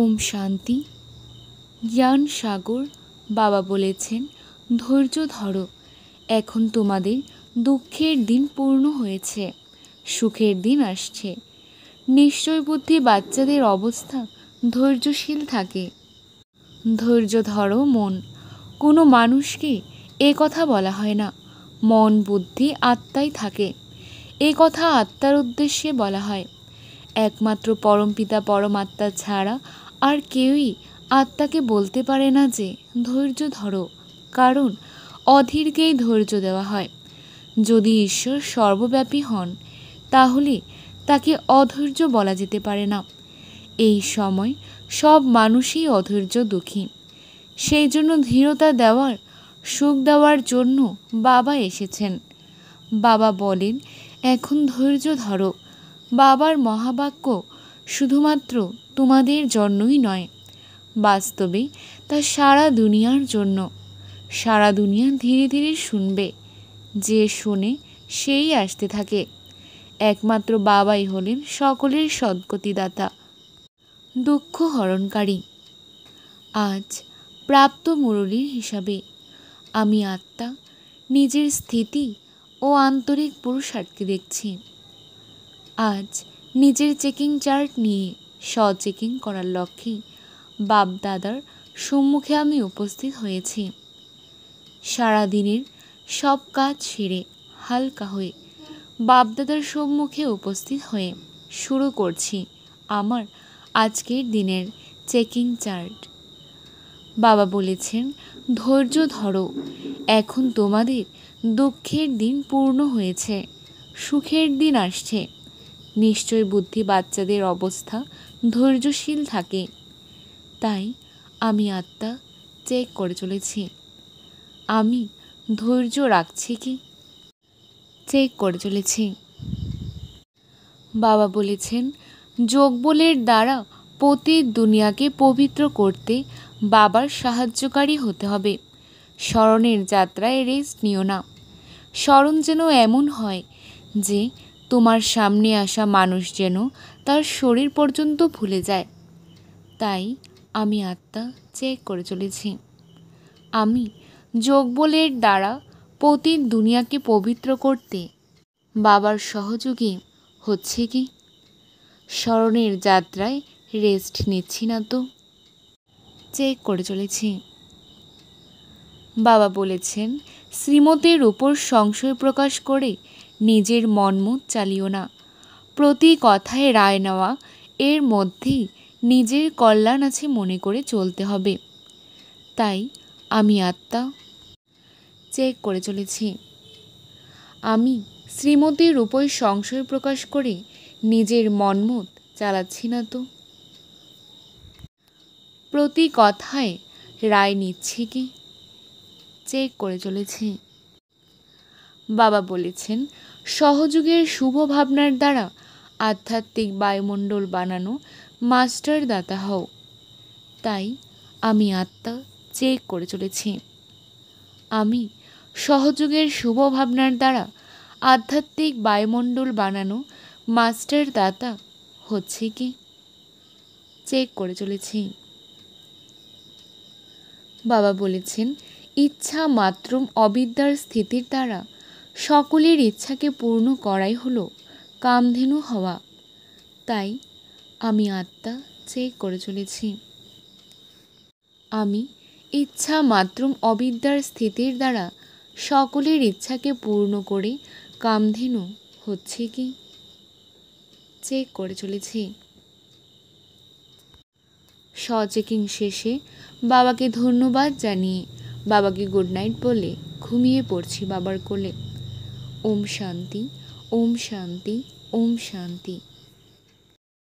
ওম শান্তি জ্ঞান সাগর বাবা বলেছেন ধৈর্য ধরো এখন তোমাদের দুঃখের দিন পূর্ণ হয়েছে সুখের দিন আসছে নিশ্চয় বুদ্ধি বাচ্চাদের অবস্থা ধৈর্যশীল থাকে ধৈর্য ধরো মন কোনো মানুষকে এ কথা বলা হয় না মন বুদ্ধি আত্মাই থাকে এ কথা আত্মার উদ্দেশ্যে বলা হয় একমাত্র পরমপিতা পরমাত্মা ছাড়া আর কেউই আত্মাকে বলতে পারে না যে ধৈর্য ধরো কারণ অধীরকেই ধৈর্য দেওয়া হয় যদি ঈশ্বর সর্বব্যাপী হন তাহলে তাকে অধৈর্য বলা যেতে পারে না এই সময় সব মানুষই অধৈর্য দুঃখী সেই জন্য ধীরতা দেওয়ার সুখ দেওয়ার জন্য বাবা এসেছেন বাবা বলেন এখন ধৈর্য ধরো বাবার মহাবাক্য শুধুমাত্র তোমাদের জন্যই নয় বাস্তবে তা সারা দুনিয়ার জন্য সারা দুনিয়া ধীরে ধীরে শুনবে যে শোনে সেই আসতে থাকে একমাত্র বাবাই হলেন সকলের সদ্গতিদাতা দুঃখ হরণকারী আজ প্রাপ্ত মুরলীর হিসাবে আমি আত্মা নিজের স্থিতি ও আন্তরিক পুরুষার্থী দেখছি আজ নিজের চেকিং চার্ট নিয়ে স চেকিং করার লক্ষ্যে বাপদাদার সম্মুখে আমি উপস্থিত হয়েছি সারাদিনের সব কাজ সেরে হালকা হয়ে বাপদাদার সম্মুখে উপস্থিত হয়ে শুরু করছি আমার আজকের দিনের চেকিং চার্ট বাবা বলেছেন ধৈর্য ধরো এখন তোমাদের দুঃখের দিন পূর্ণ হয়েছে সুখের দিন আসছে নিশ্চয় বুদ্ধি বাচ্চাদের অবস্থা ধৈর্যশীল থাকে তাই আমি আত্মা চেক করে চলেছি আমি ধৈর্য রাখছি কি চেক করে চলেছি বাবা বলেছেন যোগবলের দ্বারা প্রতি দুনিয়াকে পবিত্র করতে বাবার সাহায্যকারী হতে হবে স্মরণের যাত্রায় রেস্ট নিও না স্মরণ যেন এমন হয় যে তোমার সামনে আসা মানুষ যেন তার শরীর পর্যন্ত ভুলে যায় তাই আমি আত্মা চেক করে চলেছি আমি যোগবলের দ্বারা প্রতি দুনিয়াকে পবিত্র করতে বাবার সহযোগী হচ্ছে কি স্মরণের যাত্রায় রেস্ট নিচ্ছি না তো চেক করে চলেছি বাবা বলেছেন শ্রীমতের উপর সংশয় প্রকাশ করে নিজের মনমত চালিও না প্রতি কথায় রায় নেওয়া এর মধ্যেই নিজের কল্যাণ আছে মনে করে চলতে হবে তাই আমি আত্মা চেক করে চলেছি আমি শ্রীমতীর উপর সংশয় প্রকাশ করে নিজের মনমত চালাচ্ছি না তো প্রতি কথায় রায় নিচ্ছে কি চেক করে চলেছি বাবা বলেছেন সহযোগের শুভ ভাবনার দ্বারা আধ্যাত্মিক বায়ুমণ্ডল বানানো মাস্টার দাতা হও তাই আমি আত্মা চেক করে চলেছি আমি সহযোগের শুভ ভাবনার দ্বারা আধ্যাত্মিক বায়ুমণ্ডল বানানো মাস্টার দাতা হচ্ছে কি চেক করে চলেছি বাবা বলেছেন ইচ্ছা মাত্রম অবিদ্যার স্থিতির দ্বারা সকলের ইচ্ছাকে পূর্ণ করাই হলো কামধেনু হওয়া তাই আমি আত্মা চেক করে চলেছি আমি ইচ্ছা মাত্রম অবিদ্যার স্থিতির দ্বারা সকলের ইচ্ছাকে পূর্ণ করে কামধেনু হচ্ছে কি চেক করে চলেছি সচেকিং শেষে বাবাকে ধন্যবাদ জানিয়ে বাবাকে গুড নাইট বলে ঘুমিয়ে পড়ছি বাবার কোলে ओम शांति ओम शांति ओम शांति